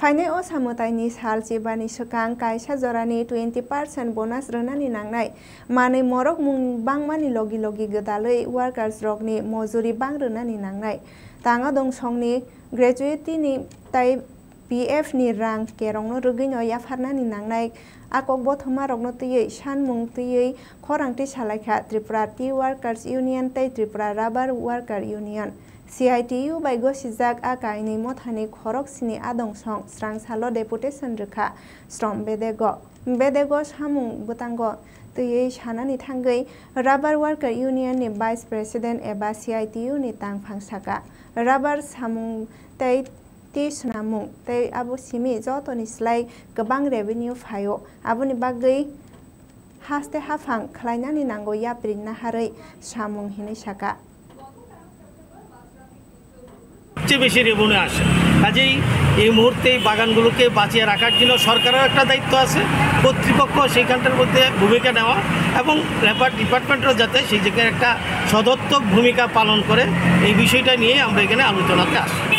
ফাইনে ও সামতাইনি সাল চিবানি সকাং কাইসা জরানি টুয়েন্টি পার্সেন্ট বোনাস রানি নাংনাই মানে মরক মুং বাংমানি লগি লগি গদালই ওয়ার্কার্স রকনি মজুরি বাং রানি নাংনাই তাঙা দং সংনি গ্রেজুয়েটিনি তাই পি এফ নি রাং কেরংনো রুগিং ইয়াফারনানি নাংনাই আকক বথমা রগ্ন তুই সানমুং তুই খরাংটি সালাইখা ত্রিপুরা টি ওয়ার্কার্স ইউনিয়ন তাই Tripura rubber worker union CITU by go sizak akai ni mothani khorok sini adong song strang salo deputation rikha Strong bedego bedego samung butango tयै सानानि थांगै राबार वार्कार इउनियननि भाइस प्रेसिडेन्ट एबा सिआइटिइउनि तांफां साका राबार सामुं तै ति सुनामुं तै आबो सिमि जतनि स्लाइ गोबां रेभिनिउ फायो आबोनि बागै हास्ते हाफां खालायनानै नांगौ Nango नाहारै Nahari, हिनै Hinishaka. সবচেয়ে বেশি রেভিনিউ আসে কাজেই এই মুহূর্তে এই বাগানগুলোকে বাঁচিয়ে রাখার জন্য সরকারেরও একটা দায়িত্ব আছে কর্তৃপক্ষ সেইখানটার মধ্যে ভূমিকা নেওয়া এবং রেপার ডিপার্টমেন্টও যাতে সেই জায়গায় একটা সদর্থক ভূমিকা পালন করে এই বিষয়টা নিয়ে আমরা এখানে আলোচনাতে আসি